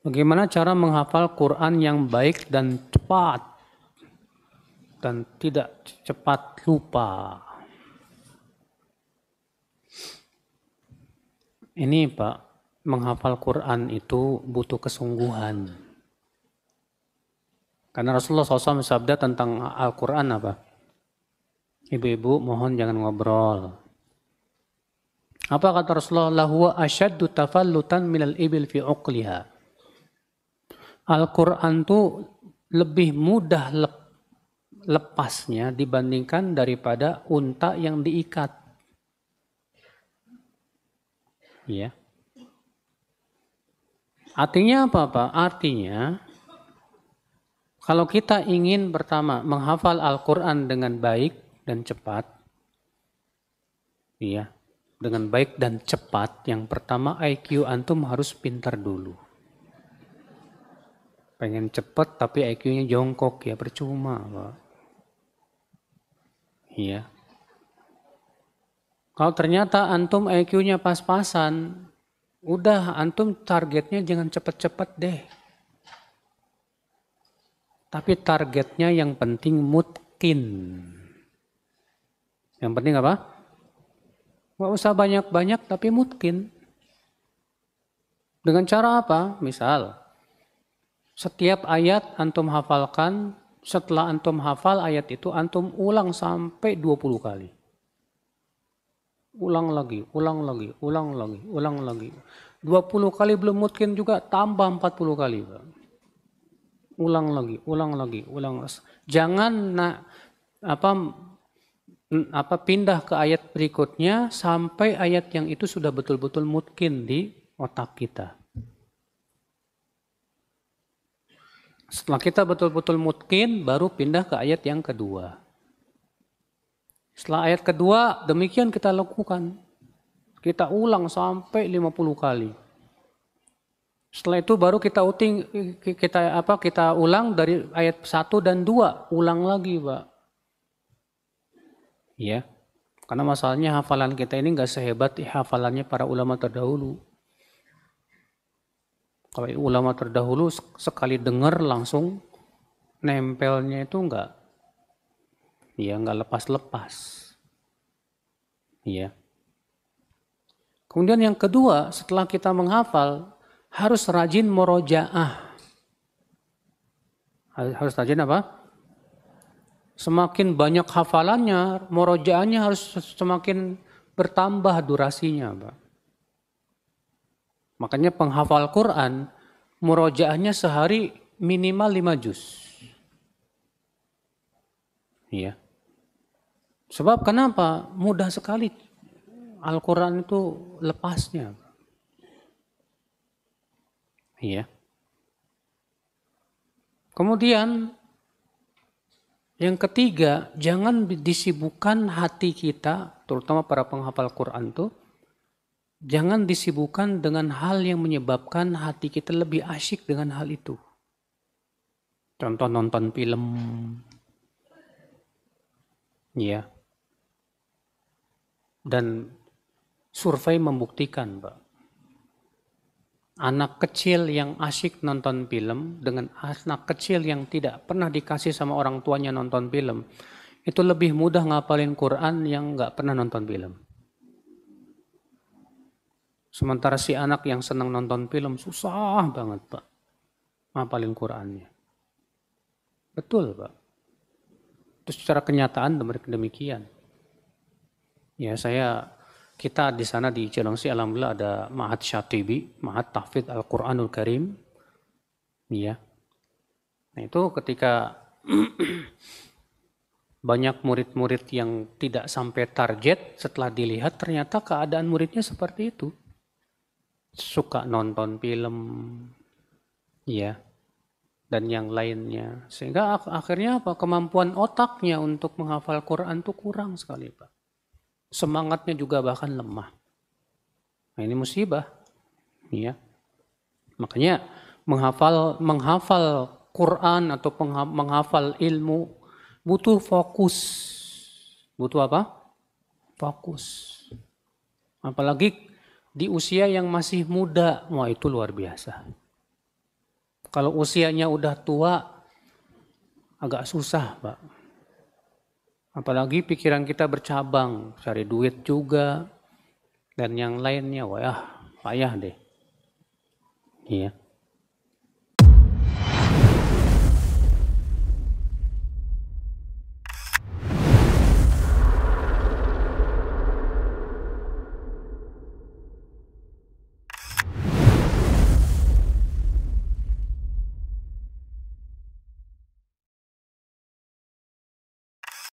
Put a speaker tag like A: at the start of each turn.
A: Bagaimana cara menghafal Quran yang baik dan cepat dan tidak cepat lupa? Ini Pak, menghafal Quran itu butuh kesungguhan. Karena Rasulullah SAW sabda tentang Al-Quran apa? Ibu-ibu mohon jangan ngobrol. Apa kata Rasulullah? Lahuwa asyaddu tafallutan minal ibil fi uqliha Al-Quran tuh lebih mudah lepasnya dibandingkan daripada unta yang diikat. Ya. Artinya apa, Pak? Artinya kalau kita ingin pertama menghafal Al-Qur'an dengan baik dan cepat, iya, dengan baik dan cepat, yang pertama IQ antum harus pintar dulu pengen cepet tapi IQ-nya jongkok ya percuma pak iya kalau ternyata antum IQ-nya pas-pasan udah antum targetnya jangan cepet-cepet deh tapi targetnya yang penting mutkin yang penting apa? Gak usah banyak-banyak tapi mutkin dengan cara apa? misal setiap ayat antum hafalkan, setelah antum hafal ayat itu antum ulang sampai 20 kali. Ulang lagi, ulang lagi, ulang lagi, ulang lagi. 20 kali belum mungkin juga tambah 40 kali. Ulang lagi, ulang lagi, ulang. Jangan nak apa apa pindah ke ayat berikutnya sampai ayat yang itu sudah betul-betul mungkin di otak kita. Setelah kita betul-betul mutkin, baru pindah ke ayat yang kedua. Setelah ayat kedua, demikian kita lakukan. Kita ulang sampai 50 kali. Setelah itu baru kita uting kita apa kita ulang dari ayat 1 dan 2, ulang lagi, Pak. Ya. Karena masalahnya hafalan kita ini nggak sehebat hafalannya para ulama terdahulu. Kalau ulama terdahulu sekali dengar langsung nempelnya itu enggak ya enggak lepas-lepas. Ya. Kemudian yang kedua, setelah kita menghafal harus rajin murojaah. Harus rajin apa? Semakin banyak hafalannya, murojaahnya harus semakin bertambah durasinya, Pak. Makanya penghafal Quran murojaahnya sehari minimal lima juz. Iya. Sebab kenapa? Mudah sekali Al-Quran itu lepasnya. Iya. Kemudian yang ketiga, jangan disibukkan hati kita, terutama para penghafal Quran tuh Jangan disibukkan dengan hal yang menyebabkan hati kita lebih asyik dengan hal itu. Contoh nonton film. Ya. Dan survei membuktikan, Pak. Anak kecil yang asyik nonton film dengan anak kecil yang tidak pernah dikasih sama orang tuanya nonton film, itu lebih mudah ngapalin Quran yang nggak pernah nonton film. Sementara si anak yang senang nonton film susah banget pak ngapalin Qurannya. Betul pak. Terus secara kenyataan demikian. Ya saya kita di sana di Cilengsi alhamdulillah ada Ma'had Syatibi, Ma'had Tahfidz Al-Qur'anul Karim. Ya. Nah itu ketika banyak murid-murid yang tidak sampai target setelah dilihat ternyata keadaan muridnya seperti itu suka nonton film, ya, dan yang lainnya. Sehingga akhirnya apa? Kemampuan otaknya untuk menghafal Quran itu kurang sekali, Pak. Semangatnya juga bahkan lemah. Nah, ini musibah, ya. Makanya menghafal menghafal Quran atau menghafal ilmu butuh fokus. Butuh apa? Fokus. Apalagi di usia yang masih muda, wah itu luar biasa. Kalau usianya udah tua, agak susah, Pak. Apalagi pikiran kita bercabang, cari duit juga, dan yang lainnya, wah payah deh. Iya.